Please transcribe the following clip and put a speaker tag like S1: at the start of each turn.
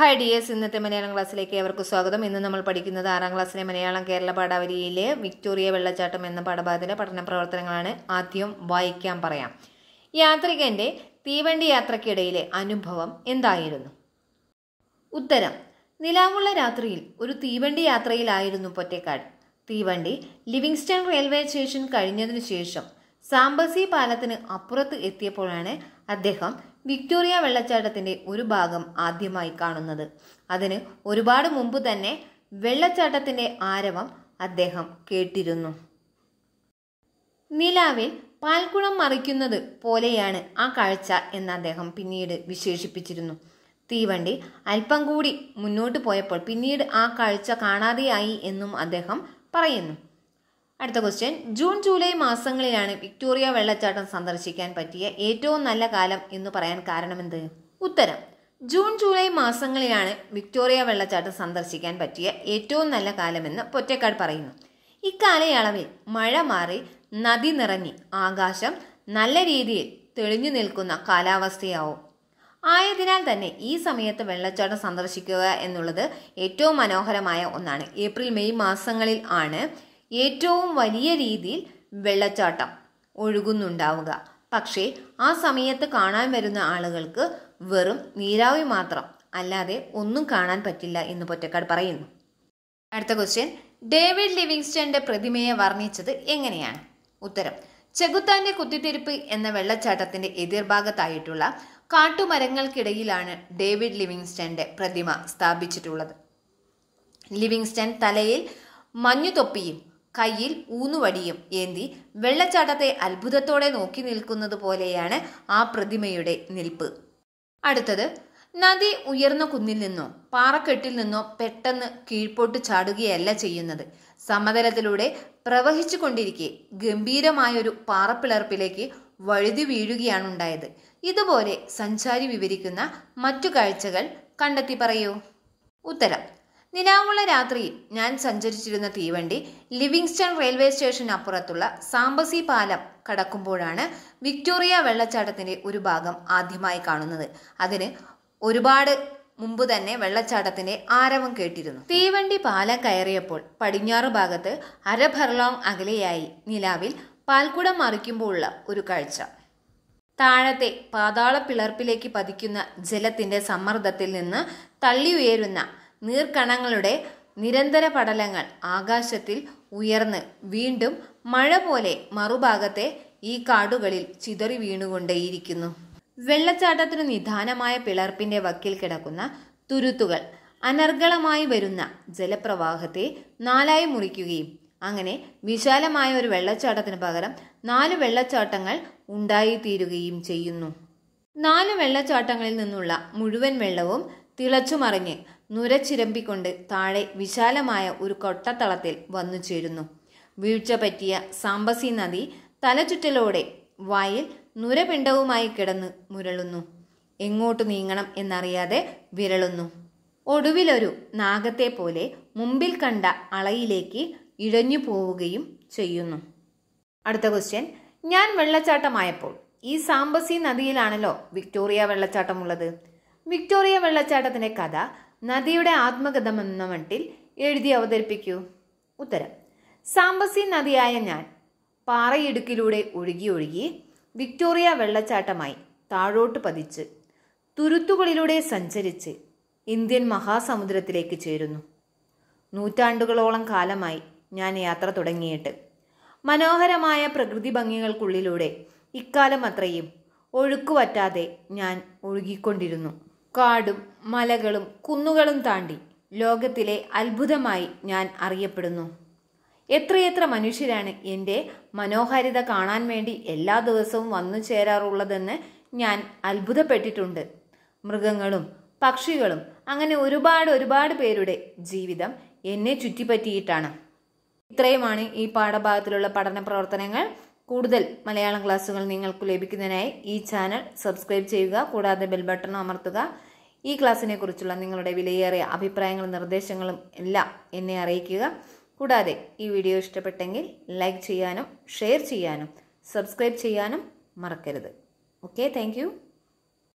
S1: hi dears ഇന്നത്തെ മലയാളം ക്ലാസ്സിലേക്ക് അവർക്ക് സ്വാഗതം ഇന്ന് നമ്മൾ പഠിക്കുന്നത് ആറാം ക്ലാസ്സിലെ മലയാളം കേരള പാഠാവലിയിലെ വിക്ടോറിയ വെള്ളച്ചാട്ടം എന്ന പാഠഭാഗത്തിൻ്റെ പഠന പ്രവർത്തനങ്ങളാണ് ആദ്യം വായിക്കാൻ പറയാം യാത്രികൻ്റെ തീവണ്ടി യാത്രക്കിടയിലെ അനുഭവം എന്തായിരുന്നു ഉത്തരം നിലാവുള്ള രാത്രിയിൽ ഒരു തീവണ്ടി യാത്രയിലായിരുന്നു പൊറ്റേക്കാട് തീവണ്ടി ലിവിങ്സ്റ്റൺ റെയിൽവേ സ്റ്റേഷൻ കഴിഞ്ഞതിനു ശേഷം സാംബസി പാലത്തിന് അപ്പുറത്ത് എത്തിയപ്പോഴാണ് അദ്ദേഹം വിക്ടോറിയ വെള്ളച്ചാട്ടത്തിന്റെ ഒരു ഭാഗം ആദ്യമായി കാണുന്നത് അതിന് ഒരുപാട് മുമ്പ് തന്നെ വെള്ളച്ചാട്ടത്തിന്റെ ആരവം അദ്ദേഹം കേട്ടിരുന്നു നിലാവിൽ പാൽക്കുളം മറിക്കുന്നത് പോലെയാണ് ആ കാഴ്ച എന്ന് അദ്ദേഹം പിന്നീട് വിശേഷിപ്പിച്ചിരുന്നു തീവണ്ടി അല്പം കൂടി മുന്നോട്ട് പോയപ്പോൾ പിന്നീട് ആ കാഴ്ച കാണാതെയായി എന്നും അദ്ദേഹം പറയുന്നു അടുത്ത ക്വസ്റ്റ്യൻ ജൂൺ ജൂലൈ മാസങ്ങളിലാണ് വിക്ടോറിയ വെള്ളച്ചാട്ടം സന്ദർശിക്കാൻ പറ്റിയ ഏറ്റവും നല്ല കാലം എന്ന് പറയാൻ കാരണമെന്ത് ഉത്തരം ജൂൺ ജൂലൈ മാസങ്ങളിലാണ് വിക്ടോറിയ വെള്ളച്ചാട്ടം സന്ദർശിക്കാൻ പറ്റിയ ഏറ്റവും നല്ല കാലമെന്ന് പൊറ്റക്കാട് പറയുന്നു ഇക്കാലയളവിൽ മഴ മാറി നദി നിറഞ്ഞി ആകാശം നല്ല രീതിയിൽ തെളിഞ്ഞു നിൽക്കുന്ന കാലാവസ്ഥയാവും ആയതിനാൽ തന്നെ ഈ സമയത്ത് വെള്ളച്ചാട്ടം സന്ദർശിക്കുക എന്നുള്ളത് ഏറ്റവും മനോഹരമായ ഒന്നാണ് ഏപ്രിൽ മെയ് മാസങ്ങളിൽ ആണ് ഏറ്റവും വലിയ രീതിയിൽ വെള്ളച്ചാട്ടം ഒഴുകുന്നുണ്ടാവുക പക്ഷേ ആ സമയത്ത് കാണാൻ വരുന്ന ആളുകൾക്ക് വെറും നീരാവി മാത്രം അല്ലാതെ ഒന്നും കാണാൻ പറ്റില്ല എന്ന് പൊറ്റക്കാട് പറയുന്നു അടുത്ത ക്വസ്റ്റ്യൻ ഡേവിഡ് ലിവിങ്സ്റ്റന്റെ പ്രതിമയെ വർണ്ണിച്ചത് എങ്ങനെയാണ് ഉത്തരം ചെകുത്താന്റെ കുത്തിത്തിരിപ്പ് എന്ന വെള്ളച്ചാട്ടത്തിന്റെ എതിർഭാഗത്തായിട്ടുള്ള കാട്ടുമരങ്ങൾക്കിടയിലാണ് ഡേവിഡ് ലിവിങ്സ്റ്റന്റെ പ്രതിമ സ്ഥാപിച്ചിട്ടുള്ളത് ലിവിങ്സ്റ്റൺ തലയിൽ മഞ്ഞുതൊപ്പിയും കയ്യിൽ ഊന്നുവടിയും ഏന്തി വെള്ളച്ചാട്ടത്തെ അത്ഭുതത്തോടെ നോക്കി നിൽക്കുന്നത് പോലെയാണ് ആ പ്രതിമയുടെ നിൽപ്പ് അടുത്തത് നദി ഉയർന്ന കുന്നിൽ നിന്നോ പാറക്കെട്ടിൽ നിന്നോ പെട്ടെന്ന് കീഴ്പോട്ട് ചാടുകയല്ല ചെയ്യുന്നത് സമതലത്തിലൂടെ പ്രവഹിച്ചു കൊണ്ടിരിക്കെ ഗംഭീരമായൊരു പാറപ്പിളർപ്പിലേക്ക് വഴുതി വീഴുകയാണ് ഉണ്ടായത് ഇതുപോലെ സഞ്ചാരി വിവരിക്കുന്ന മറ്റു കാഴ്ചകൾ കണ്ടെത്തി പറയൂ ഉത്തരം നിലാവുള്ള രാത്രിയിൽ ഞാൻ സഞ്ചരിച്ചിരുന്ന തീവണ്ടി ലിവിങ്സ്റ്റൺ റെയിൽവേ അപ്പുറത്തുള്ള സാമ്പസി പാലം കടക്കുമ്പോഴാണ് വിക്ടോറിയ വെള്ളച്ചാട്ടത്തിന്റെ ഒരു ഭാഗം ആദ്യമായി കാണുന്നത് അതിന് ഒരുപാട് മുമ്പ് തന്നെ വെള്ളച്ചാട്ടത്തിന്റെ ആരവം കേട്ടിരുന്നു തീവണ്ടി പാലം കയറിയപ്പോൾ പടിഞ്ഞാറ് ഭാഗത്ത് അരഭർലോങ് അകലെയായി നിലാവിൽ പാൽക്കുടം മറിക്കുമ്പോഴുള്ള ഒരു കാഴ്ച താഴത്തെ പാതാള പിളർപ്പിലേക്ക് പതിക്കുന്ന ജലത്തിന്റെ സമ്മർദ്ദത്തിൽ നിന്ന് തള്ളിയുയരുന്ന നീർക്കണങ്ങളുടെ നിരന്തര പടലങ്ങൾ ആകാശത്തിൽ ഉയർന്ന് വീണ്ടും മഴ പോലെ മറുഭാഗത്തെ ഈ കാടുകളിൽ ചിതറി വീണുകൊണ്ടേയിരിക്കുന്നു വെള്ളച്ചാട്ടത്തിനു നിധാനമായ പിളർപ്പിന്റെ വക്കിൽ കിടക്കുന്ന തുരുത്തുകൾ അനർഗളമായി വരുന്ന ജലപ്രവാഹത്തെ നാലായി മുറിക്കുകയും അങ്ങനെ വിശാലമായ ഒരു വെള്ളച്ചാട്ടത്തിന് പകരം നാല് വെള്ളച്ചാട്ടങ്ങൾ ഉണ്ടായിത്തീരുകയും ചെയ്യുന്നു നാല് വെള്ളച്ചാട്ടങ്ങളിൽ നിന്നുള്ള മുഴുവൻ വെള്ളവും തിളച്ചുമറിഞ്ഞ് നുരച്ചിരമ്പിക്കൊണ്ട് താഴെ വിശാലമായ ഒരു കൊട്ടത്തളത്തിൽ വന്നു ചേരുന്നു വീഴ്ച പറ്റിയ സാമ്പസി നദി തലചുറ്റലോടെ വായിൽ നുരപിണ്ടവുമായി കിടന്ന് മുരളുന്നു എങ്ങോട്ട് നീങ്ങണം എന്നറിയാതെ വിരളുന്നു ഒടുവിലൊരു നാഗത്തെ പോലെ മുമ്പിൽ കണ്ട അളയിലേക്ക് ഇഴഞ്ഞു പോവുകയും ചെയ്യുന്നു അടുത്ത ക്വസ്റ്റ്യൻ ഞാൻ വെള്ളച്ചാട്ടമായപ്പോൾ ഈ സാമ്പസി നദിയിലാണല്ലോ വിക്ടോറിയ വെള്ളച്ചാട്ടമുള്ളത് വിക്ടോറിയ വെള്ളച്ചാട്ടത്തിൻ്റെ കഥ നദിയുടെ ആത്മകഥം എന്ന മട്ടിൽ എഴുതി അവതരിപ്പിക്കൂ ഉത്തരം സാമ്പസി നദിയായ ഞാൻ പാറയിടുക്കിലൂടെ ഒഴുകി ഒഴുകി വിക്ടോറിയ വെള്ളച്ചാട്ടമായി താഴോട്ട് പതിച്ച് തുരുത്തുകളിലൂടെ സഞ്ചരിച്ച് ഇന്ത്യൻ മഹാസമുദ്രത്തിലേക്ക് ചേരുന്നു നൂറ്റാണ്ടുകളോളം കാലമായി ഞാൻ യാത്ര തുടങ്ങിയിട്ട് മനോഹരമായ പ്രകൃതി ഭംഗികൾക്കുള്ളിലൂടെ ഇക്കാലം അത്രയും ഒഴുക്കുവറ്റാതെ ഞാൻ ഒഴുകിക്കൊണ്ടിരുന്നു കാടും മലകളും കുന്നുകളും താണ്ടി ലോകത്തിലെ അത്ഭുതമായി ഞാൻ അറിയപ്പെടുന്നു എത്രയെത്ര മനുഷ്യരാണ് എൻ്റെ മനോഹാരിത കാണാൻ വേണ്ടി എല്ലാ ദിവസവും വന്നു ചേരാറുള്ളതെന്ന് ഞാൻ അത്ഭുതപ്പെട്ടിട്ടുണ്ട് മൃഗങ്ങളും പക്ഷികളും അങ്ങനെ ഒരുപാട് ഒരുപാട് പേരുടെ ജീവിതം എന്നെ ചുറ്റിപ്പറ്റിയിട്ടാണ് ഇത്രയുമാണ് ഈ പാഠഭാഗത്തിലുള്ള പഠന പ്രവർത്തനങ്ങൾ കൂടുതൽ മലയാളം ക്ലാസ്സുകൾ നിങ്ങൾക്ക് ലഭിക്കുന്നതിനായി ഈ ചാനൽ സബ്സ്ക്രൈബ് ചെയ്യുക കൂടാതെ ബെൽ ബട്ടൺ അമർത്തുക ഈ ക്ലാസ്സിനെ കുറിച്ചുള്ള നിങ്ങളുടെ വിലയേറിയ അഭിപ്രായങ്ങളും നിർദ്ദേശങ്ങളും എല്ലാം എന്നെ അറിയിക്കുക കൂടാതെ ഈ വീഡിയോ ഇഷ്ടപ്പെട്ടെങ്കിൽ ലൈക്ക് ചെയ്യാനും ഷെയർ ചെയ്യാനും സബ്സ്ക്രൈബ് ചെയ്യാനും മറക്കരുത് ഓക്കെ താങ്ക്